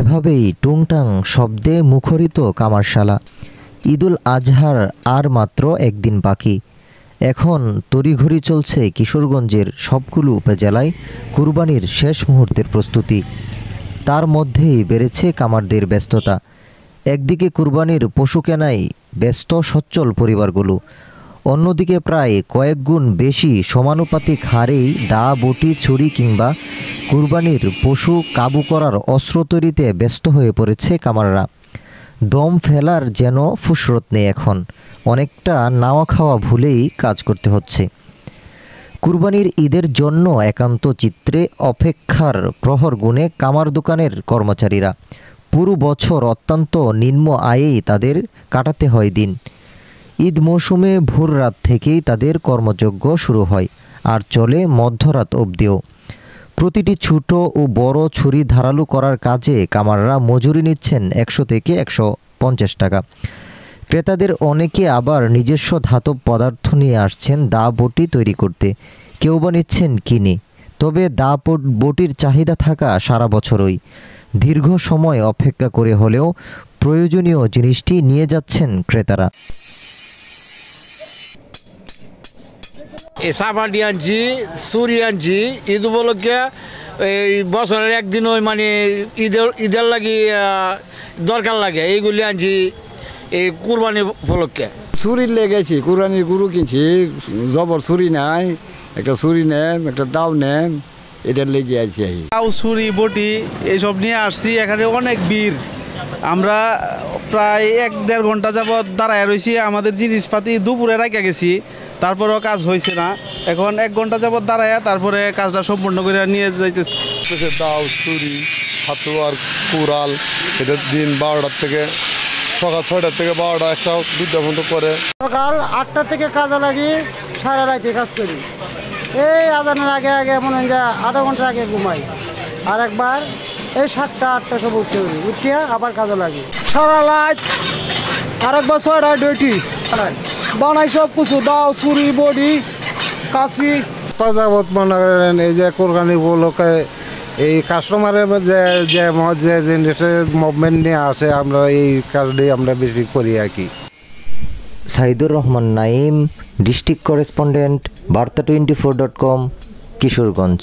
এভাবেই টুংটাং শব্দে মুখরিত কামারশালা ঈদুল আজহার আর মাত্র একদিন বাকি এখন তড়িঘড়ি চলছে কিশোরগঞ্জের সবগুলো উপজেলায় কুরবানির শেষ মুহূর্তের প্রস্তুতি তার মধ্যেই বেড়েছে কামারদের ব্যস্ততা একদিকে কুরবানির পশু কেনাই ব্যস্ত সচ্ছল পরিবারগুলো অন্যদিকে প্রায় কয়েক গুণ বেশি সমানুপাতিক হারেই দা বটি ছুরি কিংবা কুরবানির পশু কাবু করার অস্ত্র তৈরিতে ব্যস্ত হয়ে পড়েছে কামাররা দম ফেলার যেন ফুসরত নেই এখন অনেকটা নাওয়া খাওয়া ভুলেই কাজ করতে হচ্ছে কুরবানির ঈদের জন্য একান্ত চিত্রে অপেক্ষার প্রহর গুণে কামার দোকানের কর্মচারীরা পুরো বছর অত্যন্ত নিম্ন আয়েই তাদের কাটাতে হয় দিন ঈদ মৌসুমে ভোর রাত থেকেই তাদের কর্মযজ্ঞ শুরু হয় আর চলে মধ্যরাত অবধিও প্রতিটি ছোট ও বড় ছুরি ধারালো করার কাজে কামাররা মজুরি নিচ্ছেন একশো থেকে একশো পঞ্চাশ টাকা ক্রেতাদের অনেকে আবার নিজস্ব ধাতব পদার্থ নিয়ে আসছেন দা বটি তৈরি করতে কেউ বা নিচ্ছেন কিনে তবে দা বটির চাহিদা থাকা সারা বছরই দীর্ঘ সময় অপেক্ষা করে হলেও প্রয়োজনীয় জিনিসটি নিয়ে যাচ্ছেন ক্রেতারা সাপাটি আনছি চুরি আনছি ঈদ উপলক্ষে এই বছরের একদিন ওই মানে ঈদের ঈদের লাগি দরকার লাগে এইগুলি আনছি এই কুরবানি উপলক্ষে ছুরির লেগেছি কুরবানির গুরু কিনছি জবর ছুরি নাই একটা ছুরি নেম একটা দাও নেম এটা লেগে আছি দাও ছুরি বটি এইসব নিয়ে আসছি এখানে অনেক বীর আমরা প্রায় এক দেড় ঘন্টা যাবৎ দাঁড়ায় রয়েছি আমাদের জিনিসপাতি দুপুরে রাখা গেছি তারপরেও কাজ হয়েছে না এখন এক ঘন্টা যাবত দাঁড়ায় তারপরে কাজটা সম্পূর্ণ করে নিয়ে যাইতেছে দাও চুরি হাতুয়ার কুড়াল এটা দিন বারোটার থেকে সকাল ছয়টার থেকে বারোটা একটা দুইটা পর্যন্ত করে সকাল আটটা থেকে কাজে লাগি সারা রাতে কাজ করি এই আদানের আগে আগে মনে হয়ে যায় আধা ঘন্টা আগে ঘুমাই আর একবার এই সাতটা আটটা সব উঠতে উঠিয়া আবার কাজে লাগি সারা রাত আরেক বা ছয়টা ডেটি বানাই সব কিছু দাও চুরি বডি কাশি তাজাবত মনে এই যে কোরবানি উপলক্ষে এই কাস্টমারের যে যে যে জিনিসের মুভমেন্ট নিয়ে আসে আমরা এই কাজটি আমরা বেশি করি আর কি Saidur Rahman Naim district correspondent Barta twenty four dot com Kishoreganj